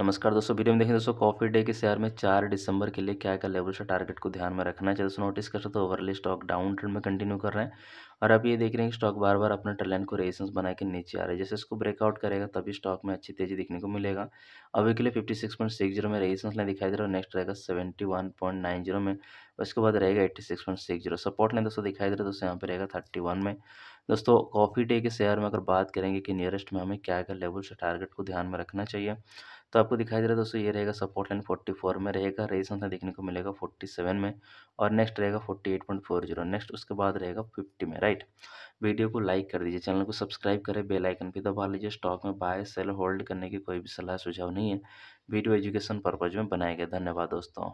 नमस्कार दोस्तों वीडियो में देखें दोस्तों कॉफी डे के शेयर में चार दिसंबर के लिए क्या क्या लेवल से टारगेट को ध्यान में रखना चाहिए दोस्तों नोटिस कर सकते हो ओवरली स्टॉक डाउन ट्रेंड में कंटिन्यू कर रहे हैं और अब ये देख रहे हैं कि स्टॉक बार बार अपना ट्रेन को रेजिस्टेंस बना के नीचे आ रहा है जैसे इसको ब्रेकआउट करेगा तभी स्टॉक में अच्छी तेजी देखने को मिलेगा अभी के लिए fifty six point six zero में रेजिस्टेंस लाइन दिखाई दे रहा है नेक्स्ट रहेगा seventy one point nine zero में उसके बाद रहेगा eighty six point six zero support line दोस्तों दिखाई दे रहा है दोस्तों यहाँ पर रहेगा थर्टी वन में दोस्तों कॉफ़ी डे के शेयर में अगर बात करेंगे कि नियरेस्ट में हमें क्या क्या लेवल्स टारगेट को ध्यान में रखना चाहिए तो आपको दिखाई दे रहा है दोस्तों ये रहेगा सपोर्ट लाइन फोर्टी फोर में रहेगा हमें देखने को मिलेगा फोर्टी सेवन में और नेक्स्ट रहेगा forty eight point four zero next उसके बाद रहेगा फिफ्टी में राइट वीडियो को लाइक कर दीजिए चैनल को सब्सक्राइब करें बेल आइकन भी दबा लीजिए स्टॉक में बाय सेल होल्ड करने की कोई भी सलाह सुझाव नहीं है वीडियो एजुकेशन पर्पज़ में बनाया गया धन्यवाद दोस्तों